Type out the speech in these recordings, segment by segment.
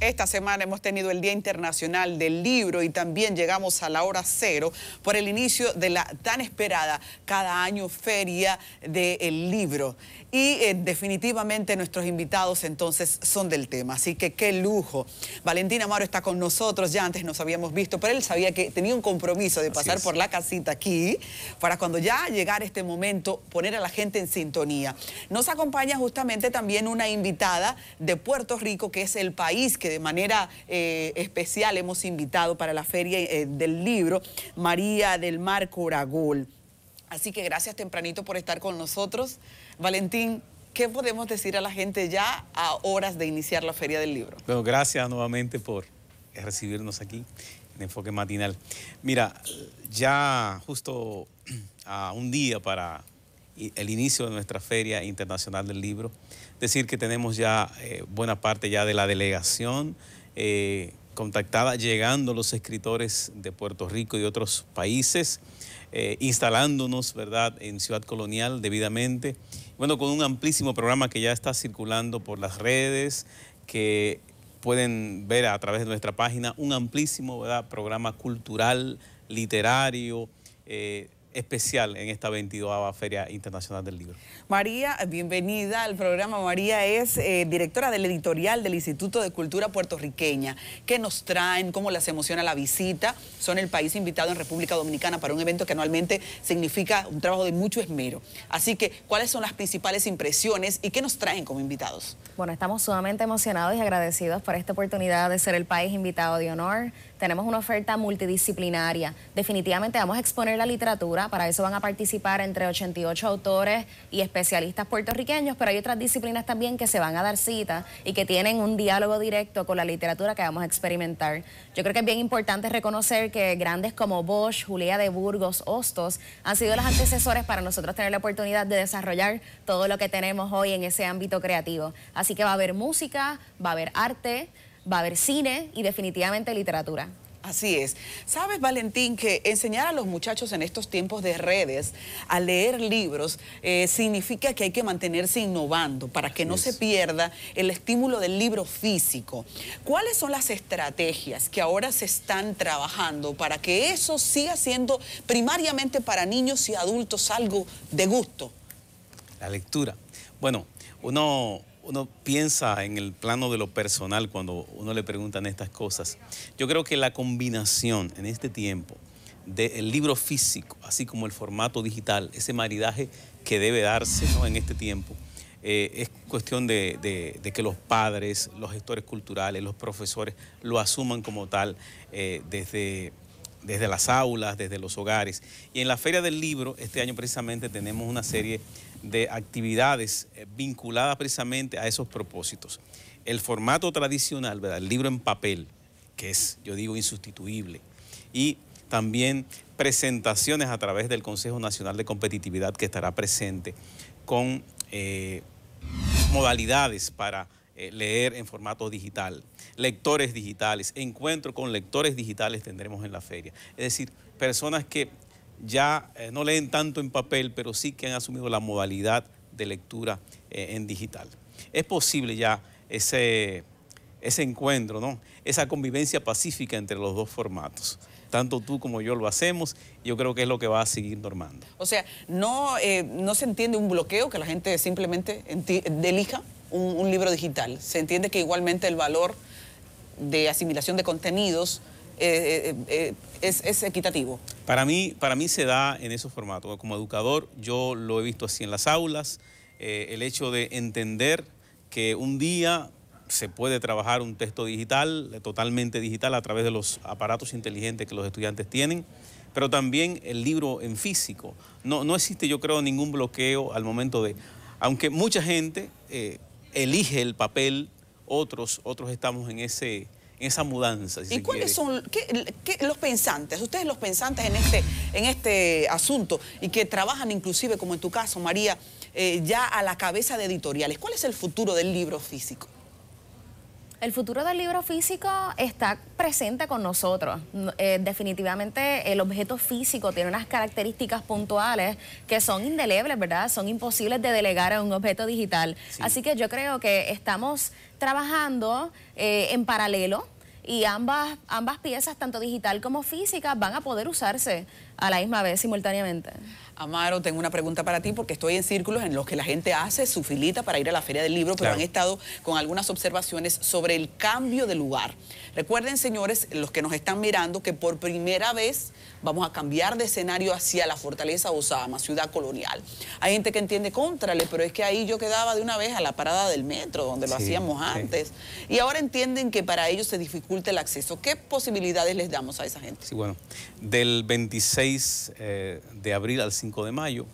Esta semana hemos tenido el Día Internacional del Libro y también llegamos a la hora cero por el inicio de la tan esperada cada año feria del libro. Y eh, definitivamente nuestros invitados entonces son del tema, así que qué lujo. Valentina Amaro está con nosotros, ya antes nos habíamos visto, pero él sabía que tenía un compromiso de pasar por la casita aquí para cuando ya llegara este momento poner a la gente en sintonía. Nos acompaña justamente también una invitada de Puerto Rico, que es el país que de manera eh, especial hemos invitado para la feria eh, del libro, María del Mar Coragol. Así que gracias tempranito por estar con nosotros. Valentín, ¿qué podemos decir a la gente ya a horas de iniciar la feria del libro? Bueno, gracias nuevamente por recibirnos aquí en Enfoque Matinal. Mira, ya justo a un día para el inicio de nuestra Feria Internacional del Libro. Decir que tenemos ya eh, buena parte ya de la delegación eh, contactada, llegando los escritores de Puerto Rico y otros países, eh, instalándonos, ¿verdad?, en Ciudad Colonial debidamente. Bueno, con un amplísimo programa que ya está circulando por las redes, que pueden ver a través de nuestra página, un amplísimo ¿verdad? programa cultural, literario, especial en esta 22 Feria Internacional del Libro. María, bienvenida al programa. María es eh, directora del editorial del Instituto de Cultura Puertorriqueña. ¿Qué nos traen? ¿Cómo las emociona la visita? Son el país invitado en República Dominicana para un evento que anualmente significa un trabajo de mucho esmero. Así que, ¿cuáles son las principales impresiones y qué nos traen como invitados? Bueno, estamos sumamente emocionados y agradecidos por esta oportunidad de ser el país invitado de honor tenemos una oferta multidisciplinaria. Definitivamente vamos a exponer la literatura, para eso van a participar entre 88 autores y especialistas puertorriqueños, pero hay otras disciplinas también que se van a dar cita y que tienen un diálogo directo con la literatura que vamos a experimentar. Yo creo que es bien importante reconocer que grandes como Bosch, Julia de Burgos, Hostos, han sido los antecesores para nosotros tener la oportunidad de desarrollar todo lo que tenemos hoy en ese ámbito creativo. Así que va a haber música, va a haber arte, va a haber cine y definitivamente literatura. Así es. Sabes, Valentín, que enseñar a los muchachos en estos tiempos de redes a leer libros eh, significa que hay que mantenerse innovando para que no se pierda el estímulo del libro físico. ¿Cuáles son las estrategias que ahora se están trabajando para que eso siga siendo primariamente para niños y adultos algo de gusto? La lectura. Bueno, uno uno piensa en el plano de lo personal cuando uno le preguntan estas cosas. Yo creo que la combinación en este tiempo del libro físico, así como el formato digital, ese maridaje que debe darse en este tiempo, eh, es cuestión de, que los padres, los gestores culturales, los profesores lo asuman como tal eh, desde desde las aulas, desde los hogares. Y en la Feria del Libro, este año precisamente tenemos una serie de actividades eh, vinculadas precisamente a esos propósitos. El formato tradicional, el libro en papel, que es, yo digo, insustituible. Y también presentaciones a través del Consejo Nacional de Competitividad que estará presente con eh, modalidades para eh, leer en formato digital, lectores digitales, encuentro con lectores digitales tendremos en la feria. Es decir, personas que ya eh, no leen tanto en papel, pero sí que han asumido la modalidad de lectura eh, en digital. Es posible ya ese, ese encuentro, ¿no? esa convivencia pacífica entre los dos formatos tanto tú como yo lo hacemos, yo creo que es lo que va a seguir normando. O sea, no, no se entiende un bloqueo que la gente simplemente elija un, libro digital. Se entiende que igualmente el valor de asimilación de contenidos eh, eh, eh, es, equitativo. Para mí, para mí se da en esos formatos. Como educador, yo lo he visto así en las aulas, el hecho de entender que un día se puede trabajar un texto digital, totalmente digital, a través de los aparatos inteligentes que los estudiantes tienen, pero también el libro en físico. No, no existe, yo creo, ningún bloqueo al momento de... Aunque mucha gente elige el papel, otros, otros estamos en ese en esa mudanza. ¿Y cuáles son qué, los pensantes? Ustedes los pensantes en este, en este asunto y que trabajan inclusive, como en tu caso, María, eh, ya a la cabeza de editoriales. ¿Cuál es el futuro del libro físico? El futuro del libro físico está presente con nosotros. Eh, definitivamente el objeto físico tiene unas características puntuales que son indelebles, ¿verdad? Son imposibles de delegar a un objeto digital. Así que yo creo que estamos trabajando eh, en paralelo y ambas, ambas piezas, tanto digital como física, van a poder usarse a la misma vez simultáneamente. Amaro, tengo una pregunta para ti porque estoy en círculos en los que la gente hace su filita para ir a la Feria del Libro, pero han estado con algunas observaciones sobre el cambio de lugar. Recuerden, señores, los que nos están mirando, que por primera vez vamos a cambiar de escenario hacia la Fortaleza Osama, ciudad colonial. Hay gente que entiende contrale, pero es que ahí yo quedaba de una vez a la parada del metro, donde lo hacíamos antes. Y ahora entienden que para ellos se dificulta el acceso. ¿Qué posibilidades les damos a esa gente? Sí, bueno, del 26 eh, de abril al 5 de mayo.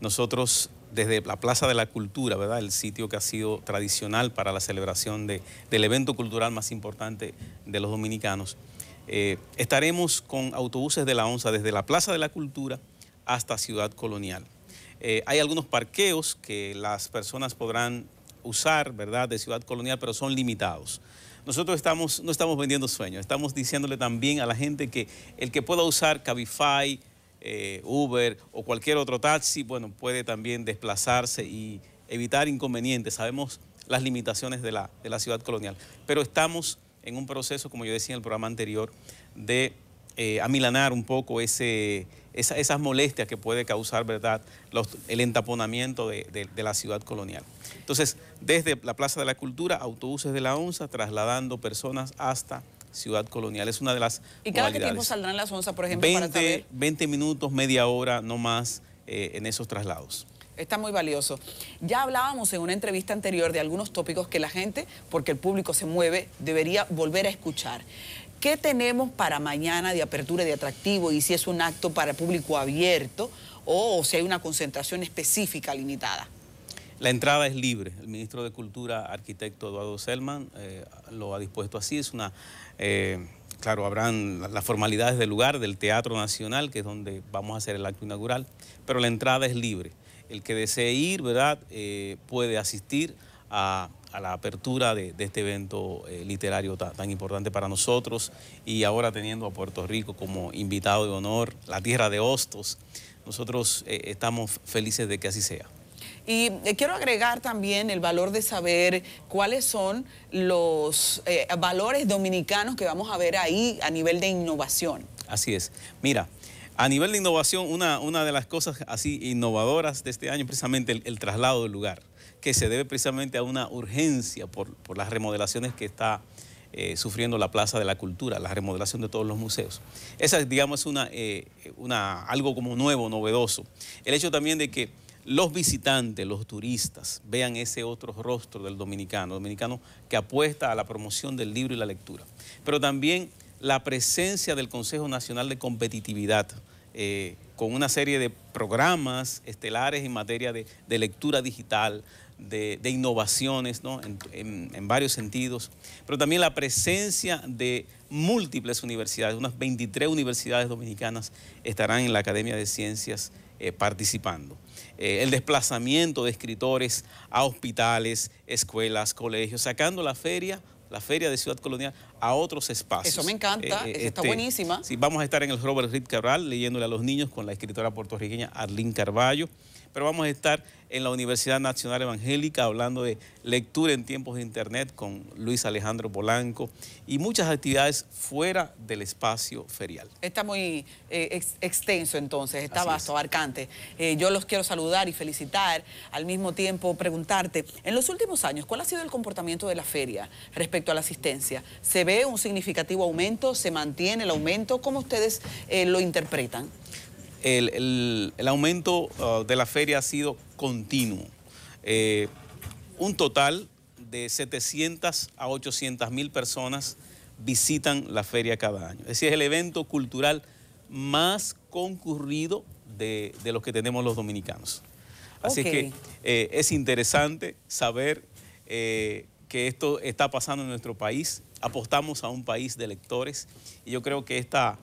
Nosotros desde la Plaza de la Cultura, ¿verdad? El sitio que ha sido tradicional para la celebración del evento cultural más importante de los dominicanos. Eh, estaremos con autobuses de la ONSA desde la Plaza de la Cultura hasta Ciudad Colonial. Eh, hay algunos parqueos que las personas podrán usar, ¿verdad?, de Ciudad Colonial, pero son limitados nosotros estamos, no estamos vendiendo sueños, estamos diciéndole también a la gente que el que pueda usar Cabify, eh, Uber o cualquier otro taxi, bueno, puede también desplazarse y evitar inconvenientes. Sabemos las limitaciones de la, de la ciudad colonial, pero estamos en un proceso, como yo decía en el programa anterior, de eh, amilanar un poco ese, esas molestias que puede causar ¿verdad? el entaponamiento de, la ciudad colonial. Entonces, desde la Plaza de la Cultura, autobuses de la ONSA trasladando personas hasta Ciudad Colonial. Es una de las ¿Y cada qué tiempo saldrán las ONSA, por ejemplo, 20, 20 minutos, media hora, no más, eh, en esos traslados está muy valioso. Ya hablábamos en una entrevista anterior de algunos tópicos que la gente, porque el público se mueve, debería volver a escuchar. ¿Qué tenemos para mañana de apertura de atractivo y si es un acto para público abierto o, si hay una concentración específica limitada? La entrada es libre. El ministro de Cultura, arquitecto Eduardo Selman, eh, lo ha dispuesto así. Es una, eh, claro, habrán las formalidades del lugar, del Teatro Nacional, que es donde vamos a hacer el acto inaugural, pero la entrada es libre. El que desee ir, ¿verdad?, eh, puede asistir a a la apertura de, este evento eh, literario tan importante para nosotros y ahora teniendo a Puerto Rico como invitado de honor, la tierra de hostos, nosotros eh, estamos felices de que así sea. Y eh, quiero agregar también el valor de saber cuáles son los valores dominicanos que vamos a ver ahí a nivel de innovación. Así es. Mira, a nivel de innovación, una, una de las cosas así innovadoras de este año es precisamente el traslado del lugar que se debe precisamente a una urgencia por, las remodelaciones que está eh, sufriendo la Plaza de la Cultura, la remodelación de todos los museos. Esa, digamos, es una, eh, una, algo como nuevo, novedoso. El hecho también de que los visitantes, los turistas, vean ese otro rostro del dominicano, dominicano que apuesta a la promoción del libro y la lectura. Pero también la presencia del Consejo Nacional de Competitividad, eh, con una serie de programas estelares en materia de, de lectura digital, de, innovaciones en, varios sentidos, pero también la presencia de múltiples universidades, unas 23 universidades dominicanas estarán en la Academia de Ciencias eh, participando. Eh, el desplazamiento de escritores a hospitales, escuelas, colegios, sacando la feria la feria de Ciudad Colonial a otros espacios. Eso me encanta, eh, está este, buenísima. Sí, vamos a estar en el Robert Reed Cabral leyéndole a los niños con la escritora puertorriqueña Arlene Carballo pero vamos a estar en la Universidad Nacional Evangélica hablando de lectura en tiempos de Internet con Luis Alejandro Polanco y muchas actividades fuera del espacio ferial. Está muy eh, extenso entonces, está abarcante. Eh, yo los quiero saludar y felicitar, al mismo tiempo preguntarte, en los últimos años, ¿cuál ha sido el comportamiento de la feria respecto a la asistencia? ¿Se ve un significativo aumento? ¿Se mantiene el aumento? ¿Cómo ustedes eh, lo interpretan? el, aumento uh, de la feria ha sido continuo. Eh, un total de 700 a 800 mil personas visitan la feria cada año. Es es el evento cultural más concurrido de, los que tenemos los dominicanos. Así que eh, es interesante saber eh, que esto está pasando en nuestro país. Apostamos a un país de lectores y yo creo que esta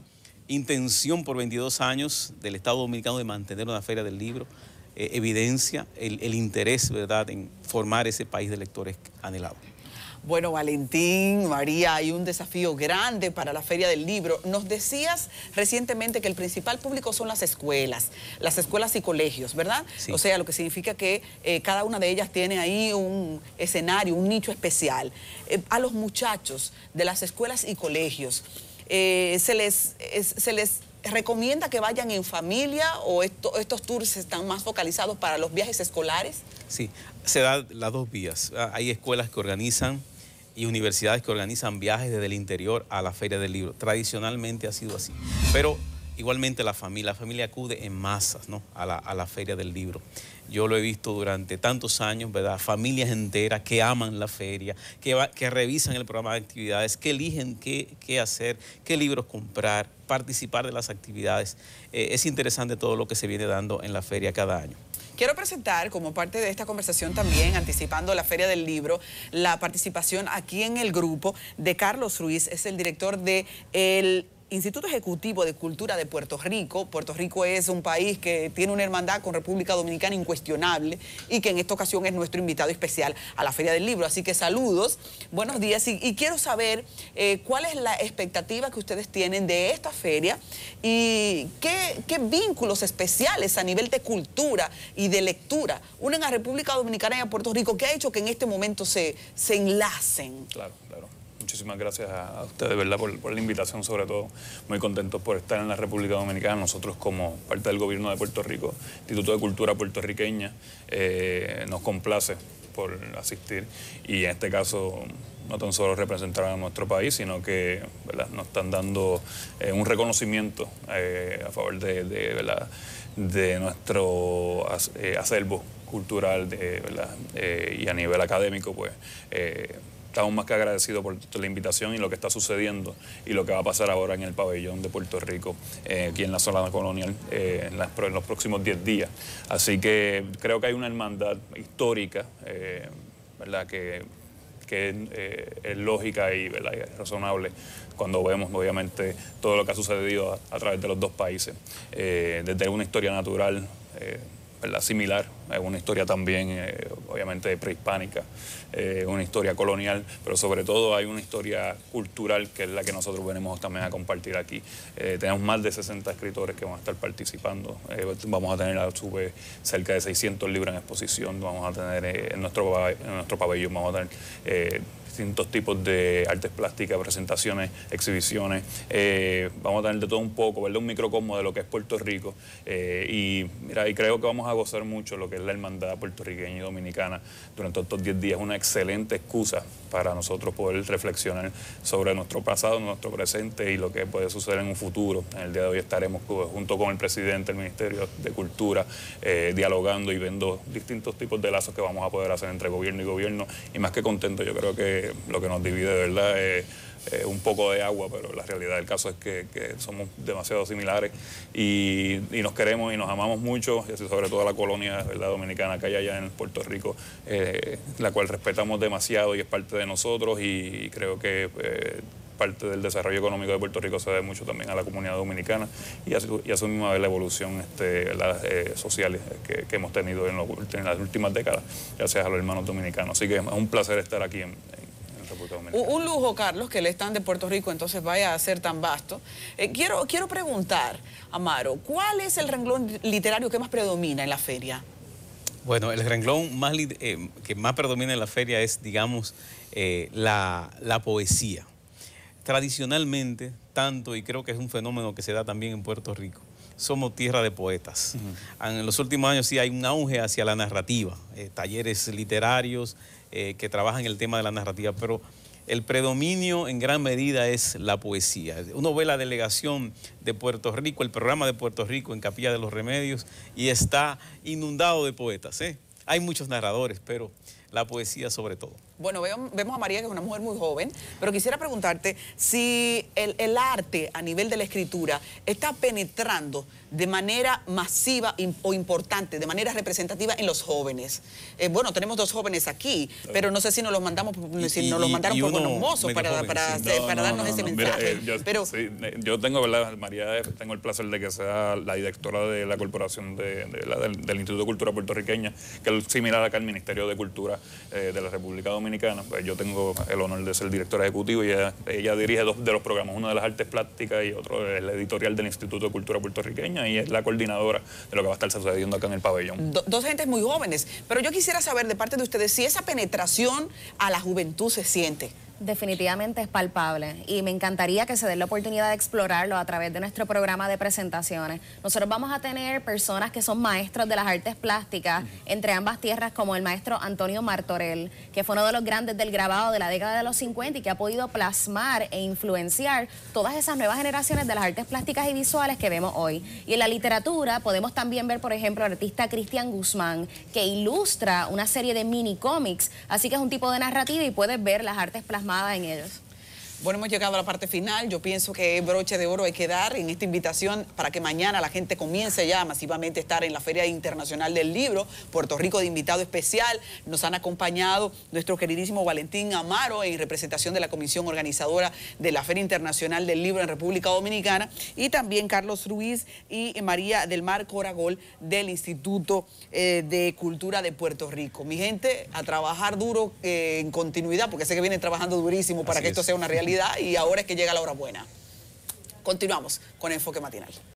intención por 22 años del Estado Dominicano de mantener una feria del libro eh, evidencia el, interés ¿verdad? en formar ese país de lectores anhelado. Bueno, Valentín, María, hay un desafío grande para la Feria del Libro. Nos decías recientemente que el principal público son las escuelas, las escuelas y colegios, ¿verdad? O sea, lo que significa que eh, cada una de ellas tiene ahí un escenario, un nicho especial. Eh, a los muchachos de las escuelas y colegios, eh, se, les, se les recomienda que vayan en familia o estos tours están más focalizados para los viajes escolares? Sí, se dan las dos vías. Ah, hay escuelas que organizan y universidades que organizan viajes desde el interior a la Feria del Libro. Tradicionalmente ha sido así. Pero Igualmente la familia, la familia acude en masas ¿no? a, la, feria del libro. Yo lo he visto durante tantos años, ¿verdad? Familias enteras que aman la feria, que, que revisan el programa de actividades, que eligen qué, hacer, qué libros comprar, participar de las actividades. Eh, es interesante todo lo que se viene dando en la feria cada año. Quiero presentar como parte de esta conversación también, anticipando la Feria del Libro, la participación aquí en el grupo de Carlos Ruiz, es el director de el Instituto Ejecutivo de Cultura de Puerto Rico. Puerto Rico es un país que tiene una hermandad con República Dominicana incuestionable y que en esta ocasión es nuestro invitado especial a la Feria del Libro. Así que saludos, buenos días y, quiero saber eh, cuál es la expectativa que ustedes tienen de esta feria y qué, vínculos especiales a nivel de cultura y de lectura unen a República Dominicana y a Puerto Rico que ha hecho que en este momento se, se enlacen. Claro, claro muchísimas gracias a, ustedes, ¿verdad? Por, la invitación, sobre todo. Muy contentos por estar en la República Dominicana. Nosotros, como parte del gobierno de Puerto Rico, Instituto de Cultura Puertorriqueña, eh, nos complace por asistir. Y en este caso, no tan solo representar a nuestro país, sino que nos están dando eh, un reconocimiento eh, a favor de, de nuestro acervo cultural de, y a nivel académico, pues estamos más que agradecidos por la invitación y lo que está sucediendo y lo que va a pasar ahora en el pabellón de Puerto Rico, eh, aquí en la zona colonial, eh, en, los próximos 10 días. Así que creo que hay una hermandad histórica, eh, ¿verdad? Que, es lógica y, razonable cuando vemos obviamente todo lo que ha sucedido a través de los dos países, desde una historia natural similar, es una historia también eh, obviamente prehispánica, eh, una historia colonial, pero sobre todo hay una historia cultural que es la que nosotros venimos también a compartir aquí. Eh, tenemos más de 60 escritores que van a estar participando, vamos a tener a su cerca de 600 libros en exposición, vamos a tener en, nuestro, en nuestro pabellón, vamos a tener distintos tipos de artes plásticas, presentaciones, exhibiciones. Eh, vamos a tener de todo un poco, verle Un microcosmo de lo que es Puerto Rico. Eh, y mira, y creo que vamos a gozar mucho lo que es la hermandad puertorriqueña y dominicana durante estos 10 días. Una excelente excusa para nosotros poder reflexionar sobre nuestro pasado, nuestro presente y lo que puede suceder en un futuro. En el día de hoy estaremos junto con el presidente del Ministerio de Cultura eh, dialogando y viendo distintos tipos de lazos que vamos a poder hacer entre gobierno y gobierno. Y más que contento, yo creo que lo que nos divide, de ¿verdad? es eh, eh, un poco de agua, pero la realidad del caso es que, somos demasiado similares y, nos queremos y nos amamos mucho, y sobre todo la colonia dominicana que hay allá en Puerto Rico, eh, la cual respetamos demasiado y es parte de nosotros y, creo que... parte del desarrollo económico de Puerto Rico se debe mucho también a la comunidad dominicana y a su, misma vez la evolución este, social que, hemos tenido en, en, las últimas décadas, gracias a los hermanos dominicanos. Así que es un placer estar aquí en un, lujo, Carlos, que le están de Puerto Rico entonces vaya a ser tan vasto. Eh, quiero, quiero preguntar, Amaro, ¿cuál es el renglón literario que más predomina en la feria? Bueno, el renglón eh, que más predomina en la feria es, digamos, eh, la, poesía. Tradicionalmente, tanto, y creo que es un fenómeno que se da también en Puerto Rico, somos tierra de poetas. En los últimos años sí hay un auge hacia la narrativa, talleres literarios, eh, que trabajan el tema de la narrativa, pero el predominio en gran medida es la poesía. Uno ve la delegación de Puerto Rico, el programa de Puerto Rico en Capilla de los Remedios, y está inundado de poetas. ¿eh? Hay muchos narradores, pero la poesía sobre todo. Bueno, vemos a María, que es una mujer muy joven, pero quisiera preguntarte si el, arte a nivel de la escritura está penetrando de manera masiva o importante, de manera representativa en los jóvenes. Eh, bueno, tenemos dos jóvenes aquí, pero no sé si nos los mandamos, si los mandaron por buenos mozos para, darnos ese mensaje. yo, tengo, María, tengo el placer de que sea la directora de la Corporación del, Instituto de Cultura Puertorriqueña, que es similar acá al Ministerio de Cultura eh, de la República Dominicana pues yo tengo el honor de ser director ejecutivo y ella, dirige dos de los programas, uno de las artes plásticas y otro es la editorial del Instituto de Cultura Puertorriqueña y es la coordinadora de lo que va a estar sucediendo acá en el pabellón. dos gentes muy jóvenes, pero yo quisiera saber de parte de ustedes si esa penetración a la juventud se siente definitivamente es palpable y me encantaría que se dé la oportunidad de explorarlo a través de nuestro programa de presentaciones. Nosotros vamos a tener personas que son maestros de las artes plásticas entre ambas tierras, como el maestro Antonio Martorell, que fue uno de los grandes del grabado de la década de los 50 y que ha podido plasmar e influenciar todas esas nuevas generaciones de las artes plásticas y visuales que vemos hoy. Y en la literatura podemos también ver, por ejemplo, al artista Cristian Guzmán, que ilustra una serie de mini cómics, así que es un tipo de narrativa y puedes ver las artes plásticas las magañeros. Bueno, hemos llegado a la parte final. Yo pienso que broche de oro hay que dar en esta invitación para que mañana la gente comience ya masivamente a estar en la Feria Internacional del Libro. Puerto Rico de invitado especial. Nos han acompañado nuestro queridísimo Valentín Amaro en representación de la Comisión Organizadora de la Feria Internacional del Libro en República Dominicana. Y también Carlos Ruiz y María del Mar Coragol del Instituto eh, de Cultura de Puerto Rico. Mi gente, a trabajar duro eh, en continuidad, porque sé que vienen trabajando durísimo para que esto sea una realidad y ahora es que llega la hora buena. Continuamos con Enfoque Matinal.